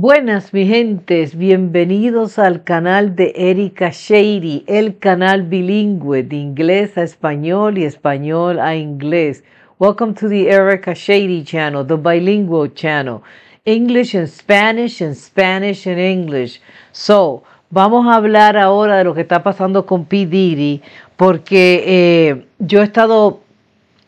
Buenas mi gente, bienvenidos al canal de Erika Shady, el canal bilingüe de inglés a español y español a inglés. Welcome to the Erika Shady channel, the bilingual channel, English and Spanish and Spanish and English. So, vamos a hablar ahora de lo que está pasando con P. Diddy, porque eh, yo he estado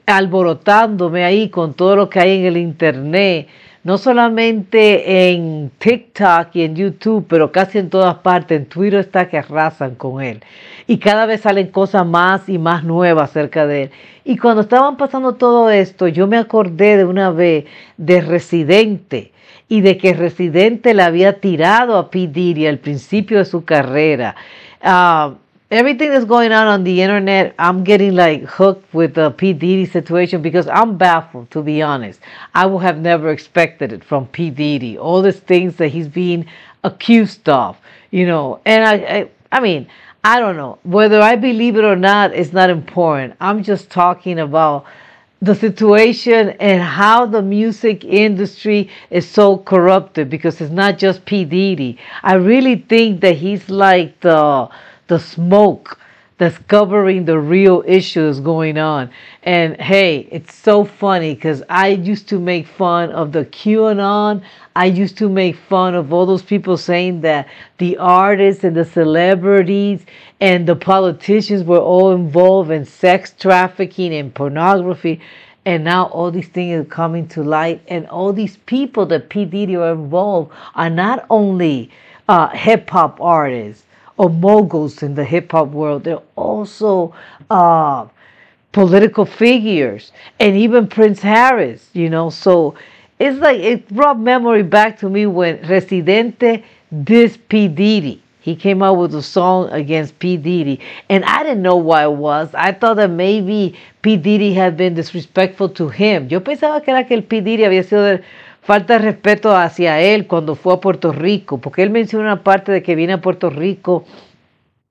alborotándome ahí con todo lo que hay en el internet no solamente en TikTok y en YouTube, pero casi en todas partes, en Twitter está que arrasan con él. Y cada vez salen cosas más y más nuevas acerca de él. Y cuando estaban pasando todo esto, yo me acordé de una vez de Residente y de que Residente le había tirado a pedir y al principio de su carrera. Ah, everything that's going on on the internet, I'm getting like hooked with the P Diddy situation because I'm baffled, to be honest. I would have never expected it from P Diddy. All these things that he's being accused of, you know. And I, I, I mean, I don't know whether I believe it or not. It's not important. I'm just talking about the situation and how the music industry is so corrupted because it's not just P Diddy. I really think that he's like the the smoke that's covering the real issues going on. And hey, it's so funny because I used to make fun of the QAnon. I used to make fun of all those people saying that the artists and the celebrities and the politicians were all involved in sex trafficking and pornography. And now all these things are coming to light, and all these people that P. Diddy are involved are not only uh, hip hop artists or moguls in the hip hop world. They're also uh, political figures and even Prince Harris, you know. So it's like it brought memory back to me when Residente this P. Diddy. He came out with a song against P. Diddy. And I didn't know why it was. I thought that maybe P. Diddy had been disrespectful to him. Yo pensaba que era que el P. Diddy había sido. falta de respeto hacia él cuando fue a Puerto Rico, porque él menciona una parte de que viene a Puerto Rico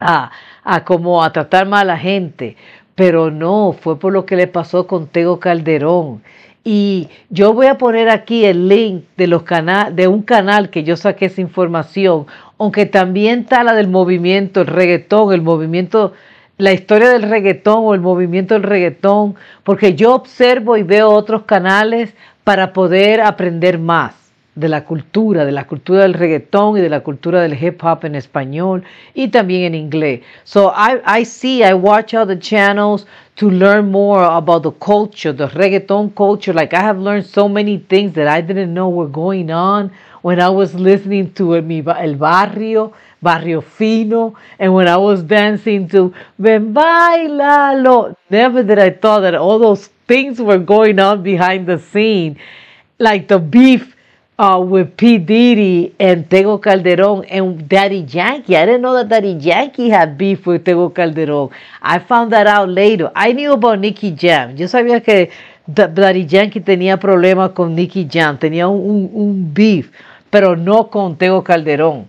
a, como a tratar mal a la gente, pero no, fue por lo que le pasó con Tego Calderón. Y yo voy a poner aquí el link de, los de un canal que yo saqué esa información, aunque también está la del movimiento, el reggaetón, el movimiento, la historia del reggaetón o el movimiento del reggaetón, porque yo observo y veo otros canales para poder aprender más. de la cultura, de la cultura del reggaetón y de la cultura del hip hop en español y también en inglés. So I, I see, I watch other channels to learn more about the culture, the reggaeton culture. Like I have learned so many things that I didn't know were going on when I was listening to El Barrio, Barrio Fino, and when I was dancing to Ven Bailalo. Never did I thought that all those things were going on behind the scene, like the beef uh, with P. Diddy and Tego Calderon and Daddy Yankee. I didn't know that Daddy Yankee had beef with Tego Calderon. I found that out later. I knew about Nicky Jam. Yo sabía que Daddy Yankee tenía problemas con Nicky Jam, tenía un, un, un beef, pero no con Tego Calderón.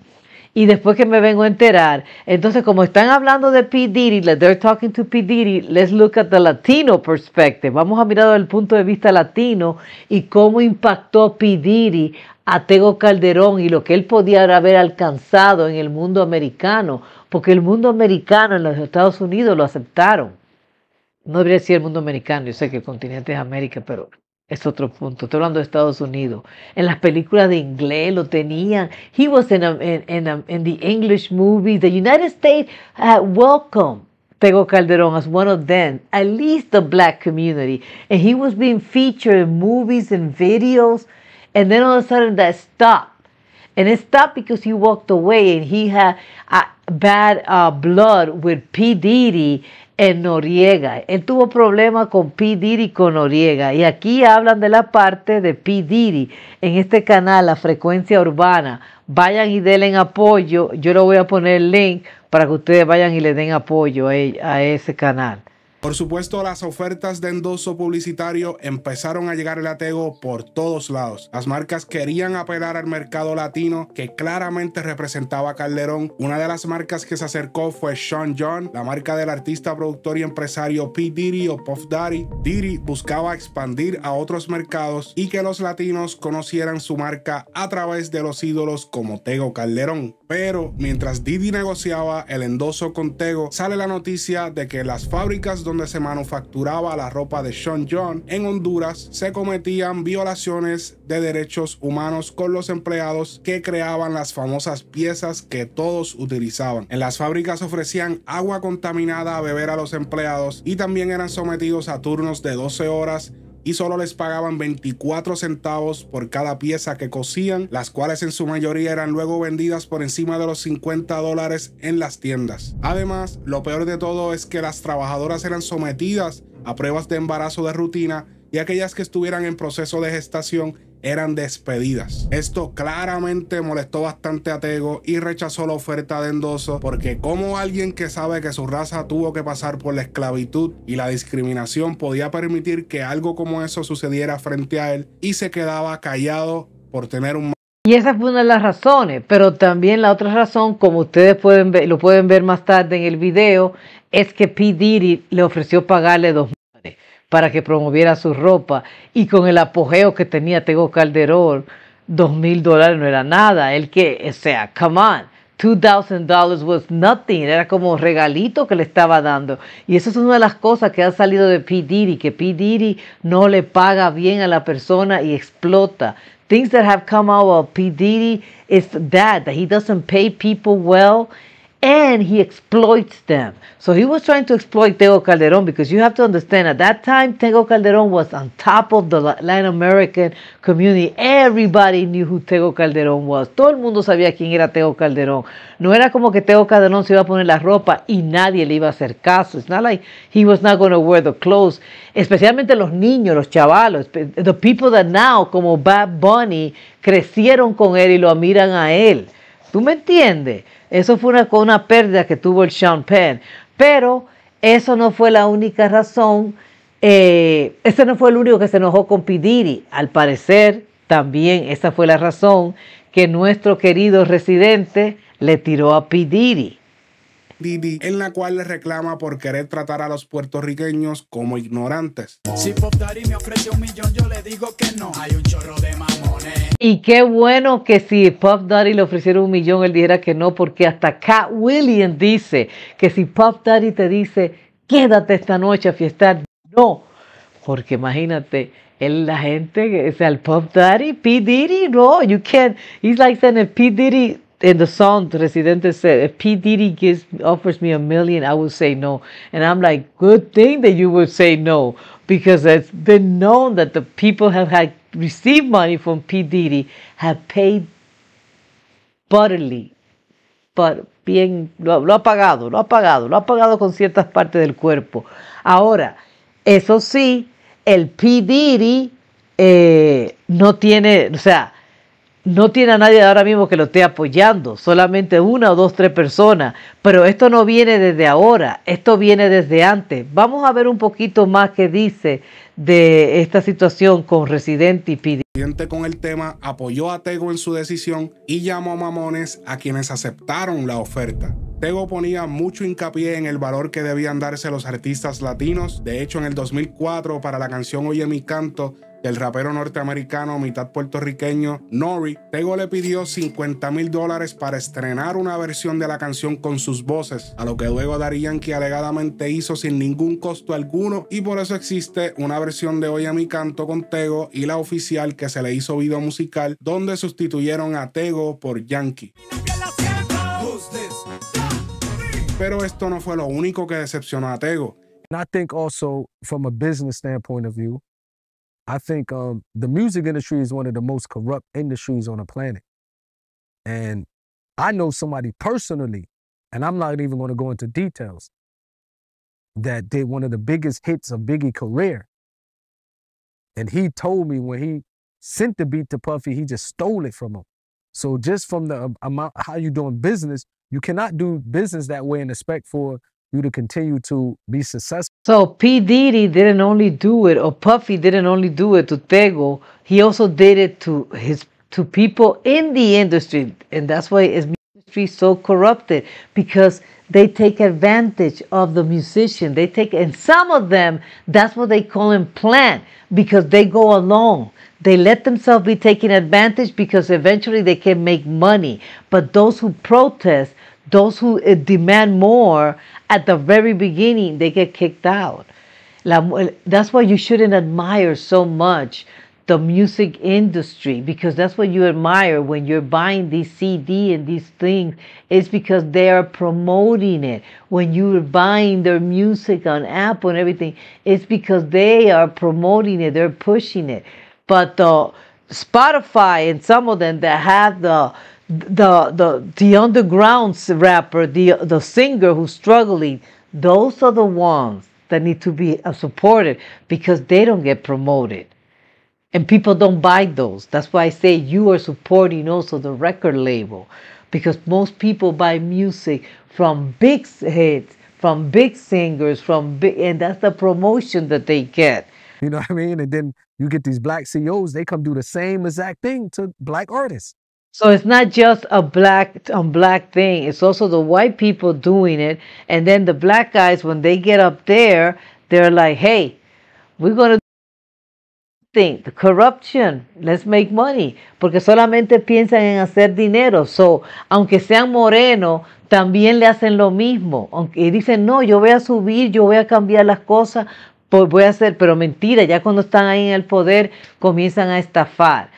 y después que me vengo a enterar. Entonces, como están hablando de P. Diddy, they're talking to P. Diddy, let's look at the Latino perspective. Vamos a mirar el punto de vista latino y cómo impactó P. Diddy a Tego Calderón y lo que él podía haber alcanzado en el mundo americano, porque el mundo americano en los Estados Unidos lo aceptaron. No debería decir el mundo americano, yo sé que el continente es América, pero Es otro punto. Estoy hablando de Estados Unidos. En las películas de inglés lo tenían. He was in, a, in, in, a, in the English movies. The United States uh, welcomed Tego Calderon as one of them, at least the black community. And he was being featured in movies and videos. And then all of a sudden that stopped. And it stopped because he walked away and he had uh, bad uh, blood with P. Diddy en Noriega. Él tuvo problemas con P. y con Noriega. Y aquí hablan de la parte de P. en este canal, La Frecuencia Urbana. Vayan y denle apoyo. Yo le voy a poner el link para que ustedes vayan y le den apoyo a ese canal. Por supuesto, las ofertas de endoso publicitario empezaron a llegar el atego por todos lados. Las marcas querían apelar al mercado latino que claramente representaba a Calderón. Una de las marcas que se acercó fue Sean John, la marca del artista, productor y empresario P. Diddy o Puff Daddy. Diddy buscaba expandir a otros mercados y que los latinos conocieran su marca a través de los ídolos como Tego Calderón. Pero mientras Didi negociaba el endoso con Tego, sale la noticia de que las fábricas donde se manufacturaba la ropa de Sean John en Honduras se cometían violaciones de derechos humanos con los empleados que creaban las famosas piezas que todos utilizaban. En las fábricas ofrecían agua contaminada a beber a los empleados y también eran sometidos a turnos de 12 horas y solo les pagaban 24 centavos por cada pieza que cosían, las cuales en su mayoría eran luego vendidas por encima de los 50 dólares en las tiendas. Además, lo peor de todo es que las trabajadoras eran sometidas a pruebas de embarazo de rutina y aquellas que estuvieran en proceso de gestación eran despedidas. Esto claramente molestó bastante a Tego y rechazó la oferta de endoso porque como alguien que sabe que su raza tuvo que pasar por la esclavitud y la discriminación podía permitir que algo como eso sucediera frente a él y se quedaba callado por tener un... Y esa fue una de las razones, pero también la otra razón, como ustedes pueden ver, lo pueden ver más tarde en el video, es que P. Diddy le ofreció pagarle dos para que promoviera su ropa y con el apogeo que tenía Tego Calderón, dos mil dólares no era nada. El que, o sea, come on. dollars was nothing, era como un regalito que le estaba dando. Y eso es una de las cosas que ha salido de P. Diddy, que P. Diddy no le paga bien a la persona y explota. Things that have come out of P. Diddy is that, that he doesn't pay people well and he exploits them. So he was trying to exploit Tego Calderon because you have to understand at that time Tego Calderon was on top of the Latin American community. Everybody knew who Tego Calderon was. Todo el mundo sabía quién era Tego Calderon. No era como que Tego Calderon se iba a poner la ropa y nadie le iba a hacer caso. It's not like he was not going to wear the clothes. Especialmente los niños, los chavalos, the people that now como Bad Bunny crecieron con él y lo miran a él. ¿Tú me entiendes? Eso fue una, una pérdida que tuvo el Sean Penn. Pero eso no fue la única razón. Eh, ese no fue el único que se enojó con Pidiri. Al parecer, también esa fue la razón que nuestro querido residente le tiró a Pidiri. Didi, en la cual le reclama por querer tratar a los puertorriqueños como ignorantes. Si Pop me ofrece un millón, yo le digo que no. Hay un chorro de más y qué bueno que si Pop Daddy le ofreciera un millón, él dijera que no, porque hasta Cat Williams dice que si Pop Daddy te dice, quédate esta noche a fiestar, no, porque imagínate, él, la gente, que sea, el Pop Daddy, P. Diddy, no, you can't, he's like saying P. Diddy in the song, Residente said, if P. Diddy gives, offers me a million, I will say no. And I'm like, good thing that you would say no, because it's been known that the people have had received money from P. Diddy have paid butterly, but bien, lo, ha pagado, lo ha pagado, lo ha pagado con ciertas partes del cuerpo. Ahora, eso sí, el P. Diddy eh, no tiene, o sea, no tiene a nadie ahora mismo que lo esté apoyando, solamente una o dos, tres personas, pero esto no viene desde ahora, esto viene desde antes. Vamos a ver un poquito más que dice de esta situación con Residente y Pidi. con el tema apoyó a Tego en su decisión y llamó a Mamones a quienes aceptaron la oferta. Tego ponía mucho hincapié en el valor que debían darse los artistas latinos. De hecho, en el 2004, para la canción Oye mi canto, del rapero norteamericano, mitad puertorriqueño, Nori, Tego le pidió 50 mil dólares para estrenar una versión de la canción con sus voces, a lo que luego darían que alegadamente hizo sin ningún costo alguno y por eso existe una versión de Oye mi canto con Tego y la oficial que se le hizo video musical donde sustituyeron a Tego por Yankee. Pero esto no fue lo único que decepcionó a Tego. And I think also from a business standpoint of view, I think um, the music industry is one of the most corrupt industries on the planet. And I know somebody personally, and I'm not even going to go into details, that did one of the biggest hits of Biggie's career. And he told me when he sent the beat to Puffy, he just stole it from him. So just from the um, amount how you doing business, you cannot do business that way and expect for you to continue to be successful. So P. Diddy didn't only do it, or Puffy didn't only do it to Tego. He also did it to his to people in the industry, and that's why it's industry so corrupted because they take advantage of the musician. They take, and some of them, that's what they call them plant because they go along. They let themselves be taken advantage because eventually they can make money. But those who protest, those who eh, demand more, at the very beginning, they get kicked out. Eh, that's why you shouldn't admire so much the music industry because that's what you admire when you're buying these CD and these things is because they are promoting it. When you're buying their music on Apple and everything, it's because they are promoting it, they're pushing it. But the Spotify and some of them that have the the the the underground rapper, the the singer who's struggling, those are the ones that need to be uh, supported because they don't get promoted. And people don't buy those. That's why I say you are supporting also the record label because most people buy music from big hits, from big singers, from big, and that's the promotion that they get. You know what I mean? And then you get these black CEOs, they come do the same exact thing to black artists. So it's not just a black on black thing. It's also the white people doing it. And then the black guys, when they get up there, they're like, hey, we're going to corrupción corruption, let's make money, porque solamente piensan en hacer dinero. So, aunque sean morenos, también le hacen lo mismo. Aunque dicen, no, yo voy a subir, yo voy a cambiar las cosas, pues voy a hacer, pero mentira, ya cuando están ahí en el poder comienzan a estafar.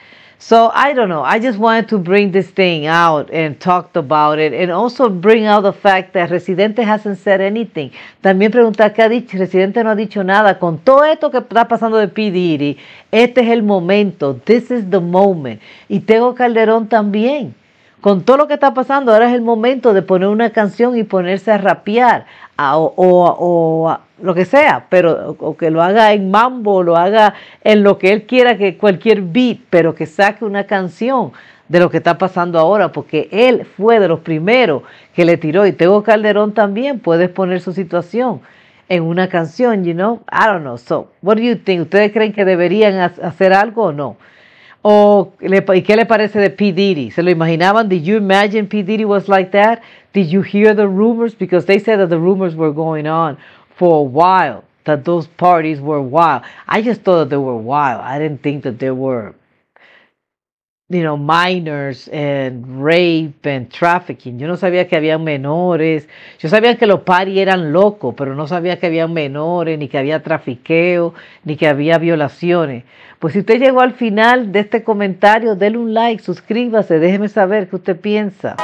So I don't know. I just wanted to bring this thing out and talk about it and also bring out the fact that Residente hasn't said anything. También preguntar qué ha dicho. Residente no ha dicho nada. Con todo esto que está pasando de pedir este es el momento. This is the moment. Y tengo Calderón también con todo lo que está pasando, ahora es el momento de poner una canción y ponerse a rapear o, lo que sea, pero o que lo haga en mambo, lo haga en lo que él quiera, que cualquier beat, pero que saque una canción de lo que está pasando ahora, porque él fue de los primeros que le tiró y Tego Calderón también puedes poner su situación en una canción, you know, I don't know. So, what do you think? ¿Ustedes creen que deberían hacer algo o no? Oh, qué le parece de P. Diddy? ¿Se lo imaginaban? Did you imagine P. Diddy was like that? Did you hear the rumors? Because they said that the rumors were going on for a while, that those parties were wild. I just thought that they were wild. I didn't think that they were you know, minors and rape and trafficking. Yo no sabía que había menores. Yo sabía que los paris eran locos, pero no sabía que había menores, ni que había trafiqueo, ni que había violaciones. Pues si usted llegó al final de este comentario, denle un like, suscríbase, déjeme saber qué usted piensa.